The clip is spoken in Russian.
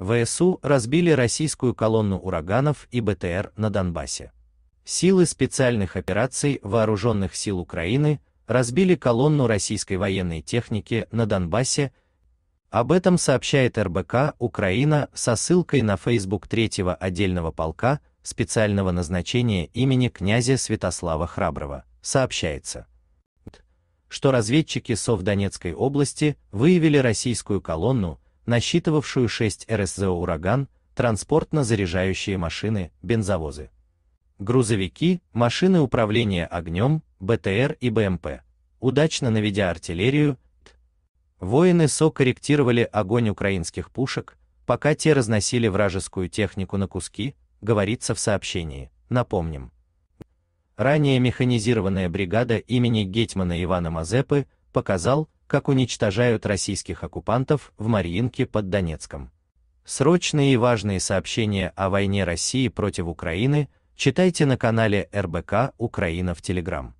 ВСУ разбили российскую колонну ураганов и БТР на Донбассе. Силы специальных операций Вооруженных сил Украины разбили колонну российской военной техники на Донбассе. Об этом сообщает РБК «Украина» со ссылкой на Facebook 3 отдельного полка специального назначения имени князя Святослава Храброго. Сообщается, что разведчики Донецкой области выявили российскую колонну, насчитывавшую 6 РСЗО «Ураган», транспортно-заряжающие машины, бензовозы. Грузовики, машины управления огнем, БТР и БМП. Удачно наведя артиллерию, воины СО корректировали огонь украинских пушек, пока те разносили вражескую технику на куски, говорится в сообщении, напомним. Ранее механизированная бригада имени Гетьмана Ивана Мазепы показал, как уничтожают российских оккупантов в Мариинке под Донецком. Срочные и важные сообщения о войне России против Украины читайте на канале РБК Украина в Телеграм.